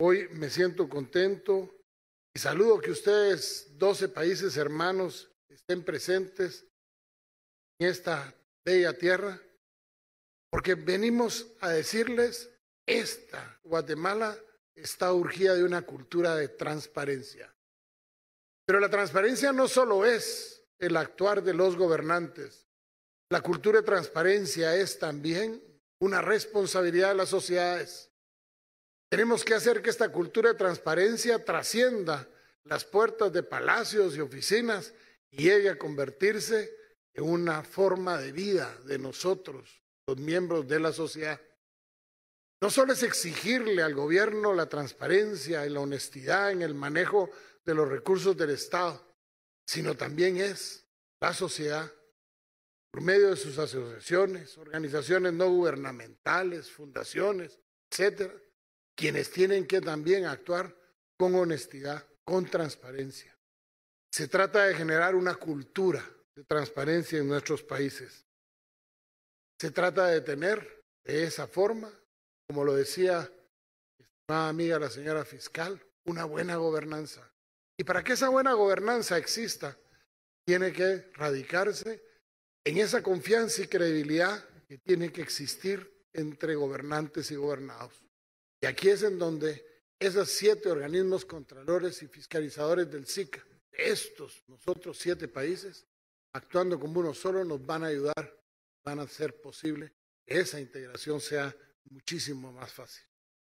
Hoy me siento contento y saludo que ustedes, 12 países hermanos, estén presentes en esta bella tierra, porque venimos a decirles, esta Guatemala está urgida de una cultura de transparencia. Pero la transparencia no solo es el actuar de los gobernantes, la cultura de transparencia es también una responsabilidad de las sociedades tenemos que hacer que esta cultura de transparencia trascienda las puertas de palacios y oficinas y llegue a convertirse en una forma de vida de nosotros, los miembros de la sociedad. No solo es exigirle al gobierno la transparencia y la honestidad en el manejo de los recursos del Estado, sino también es la sociedad, por medio de sus asociaciones, organizaciones no gubernamentales, fundaciones, etc., quienes tienen que también actuar con honestidad, con transparencia. Se trata de generar una cultura de transparencia en nuestros países. Se trata de tener de esa forma, como lo decía estimada amiga la señora fiscal, una buena gobernanza. Y para que esa buena gobernanza exista, tiene que radicarse en esa confianza y credibilidad que tiene que existir entre gobernantes y gobernados. Y aquí es en donde esos siete organismos contralores y fiscalizadores del SICA, estos, nosotros siete países, actuando como uno solo, nos van a ayudar, van a hacer posible que esa integración sea muchísimo más fácil.